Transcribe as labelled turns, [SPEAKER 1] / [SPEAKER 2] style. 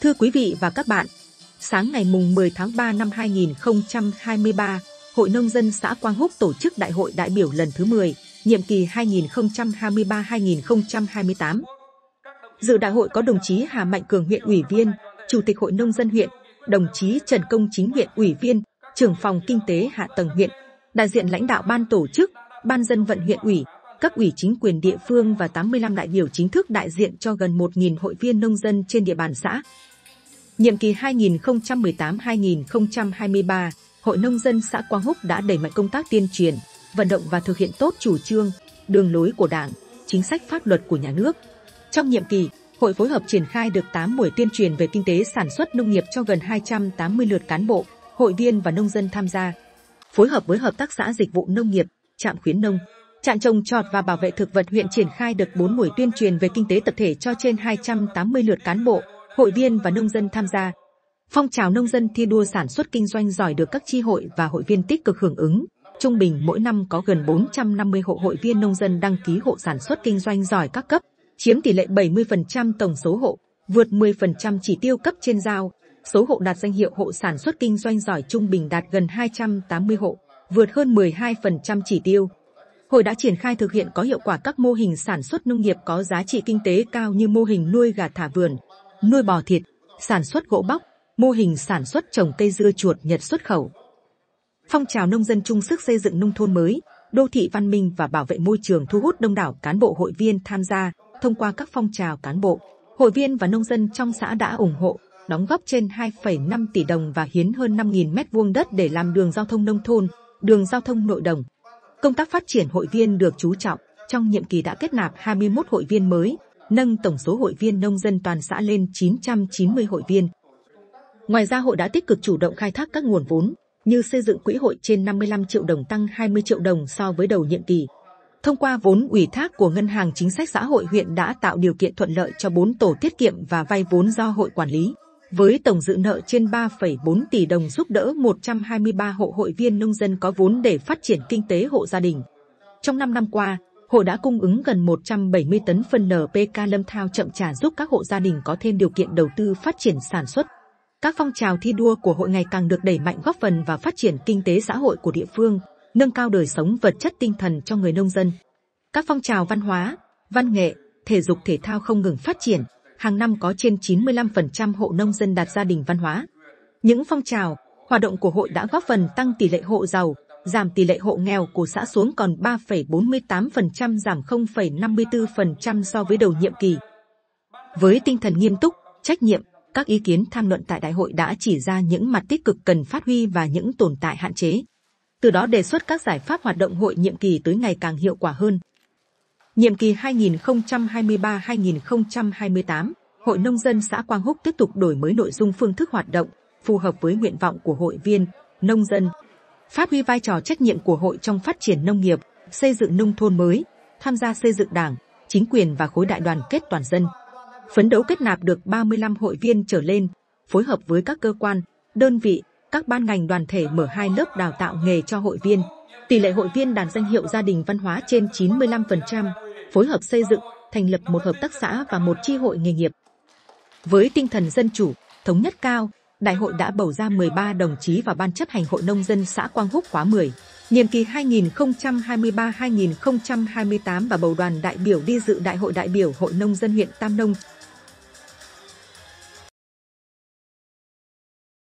[SPEAKER 1] Thưa quý vị và các bạn, sáng ngày mùng 10 tháng 3 năm 2023, Hội Nông dân xã Quang Húc tổ chức Đại hội đại biểu lần thứ 10, nhiệm kỳ 2023-2028. Dự đại hội có đồng chí Hà Mạnh Cường huyện ủy viên, Chủ tịch Hội Nông dân huyện, đồng chí Trần Công Chính huyện ủy viên, trưởng phòng kinh tế hạ tầng huyện, đại diện lãnh đạo ban tổ chức, ban dân vận huyện ủy, các ủy chính quyền địa phương và 85 đại biểu chính thức đại diện cho gần 1.000 hội viên nông dân trên địa bàn xã. Nhiệm kỳ 2018-2023, Hội Nông dân xã Quang Húc đã đẩy mạnh công tác tuyên truyền, vận động và thực hiện tốt chủ trương, đường lối của Đảng, chính sách pháp luật của nhà nước. Trong nhiệm kỳ, hội phối hợp triển khai được 8 buổi tuyên truyền về kinh tế sản xuất nông nghiệp cho gần 280 lượt cán bộ, hội viên và nông dân tham gia. Phối hợp với Hợp tác xã Dịch vụ Nông nghiệp, Trạm Khuyến Nông, Trạm trồng trọt và bảo vệ thực vật huyện triển khai được 4 buổi tuyên truyền về kinh tế tập thể cho trên 280 lượt cán bộ, hội viên và nông dân tham gia. Phong trào nông dân thi đua sản xuất kinh doanh giỏi được các chi hội và hội viên tích cực hưởng ứng. Trung bình mỗi năm có gần 450 hộ hội viên nông dân đăng ký hộ sản xuất kinh doanh giỏi các cấp, chiếm tỷ lệ 70% tổng số hộ, vượt 10% chỉ tiêu cấp trên giao. Số hộ đạt danh hiệu hộ sản xuất kinh doanh giỏi trung bình đạt gần 280 hộ, vượt hơn 12% chỉ tiêu. Hội đã triển khai thực hiện có hiệu quả các mô hình sản xuất nông nghiệp có giá trị kinh tế cao như mô hình nuôi gà thả vườn, nuôi bò thịt, sản xuất gỗ bóc, mô hình sản xuất trồng cây dưa chuột Nhật xuất khẩu. Phong trào nông dân chung sức xây dựng nông thôn mới, đô thị văn minh và bảo vệ môi trường thu hút đông đảo cán bộ hội viên tham gia thông qua các phong trào cán bộ, hội viên và nông dân trong xã đã ủng hộ, đóng góp trên 2,5 tỷ đồng và hiến hơn 5.000 mét vuông đất để làm đường giao thông nông thôn, đường giao thông nội đồng. Công tác phát triển hội viên được chú trọng, trong nhiệm kỳ đã kết nạp 21 hội viên mới, nâng tổng số hội viên nông dân toàn xã lên 990 hội viên. Ngoài ra hội đã tích cực chủ động khai thác các nguồn vốn, như xây dựng quỹ hội trên 55 triệu đồng tăng 20 triệu đồng so với đầu nhiệm kỳ. Thông qua vốn ủy thác của Ngân hàng Chính sách Xã hội huyện đã tạo điều kiện thuận lợi cho 4 tổ tiết kiệm và vay vốn do hội quản lý, với tổng dự nợ trên 3,4 tỷ đồng giúp đỡ 123 hộ hội viên nông dân có vốn để phát triển kinh tế hộ gia đình. Trong 5 năm qua, hội đã cung ứng gần 170 t ấ n phân NPK lâm thao chậm trả giúp các hộ gia đình có thêm điều kiện đầu tư phát triển sản xuất. Các phong trào thi đua của hội ngày càng được đẩy mạnh góp phần vào phát triển kinh tế xã hội của địa phương, nâng cao đời sống vật chất tinh thần cho người nông dân. Các phong trào văn hóa, văn nghệ, thể dục thể thao không ngừng phát triển, hàng năm có trên 95% hộ nông dân đạt gia đình văn hóa. Những phong trào, hoạt động của hội đã góp phần tăng tỷ lệ hộ giàu, giảm tỷ lệ hộ nghèo của xã xuống còn 3,48% giảm 0,54% so với đầu nhiệm kỳ. Với tinh thần nghiêm túc, trách nhiệm, các ý kiến tham luận tại đại hội đã chỉ ra những mặt tích cực cần phát huy và những tồn tại hạn chế. Từ đó đề xuất các giải pháp hoạt động hội nhiệm kỳ tới ngày càng hiệu quả hơn. Nhiệm kỳ 2023-2028, Hội Nông dân xã Quang Húc tiếp tục đổi mới nội dung phương thức hoạt động, phù hợp với nguyện vọng của hội viên, nông dân, phát huy vai trò trách nhiệm của hội trong phát triển nông nghiệp, xây dựng nông thôn mới, tham gia xây dựng đảng, chính quyền và khối đại đoàn kết toàn dân. Phấn đấu kết nạp được 35 hội viên trở lên, phối hợp với các cơ quan, đơn vị, các ban ngành đoàn thể mở hai lớp đào tạo nghề cho hội viên. Tỷ lệ hội viên đạt danh hiệu gia đình văn hóa trên 95%, phối hợp xây dựng, thành lập một hợp tác xã và một chi hội nghề nghiệp. Với tinh thần dân chủ, thống nhất cao, Đại hội đã bầu ra 13 đồng chí vào Ban chấp hành Hội Nông dân xã Quang Húc khóa 10, nhiệm kỳ 2023-2028 và bầu đoàn đại biểu đi dự Đại hội đại biểu Hội Nông dân huyện Tam Nông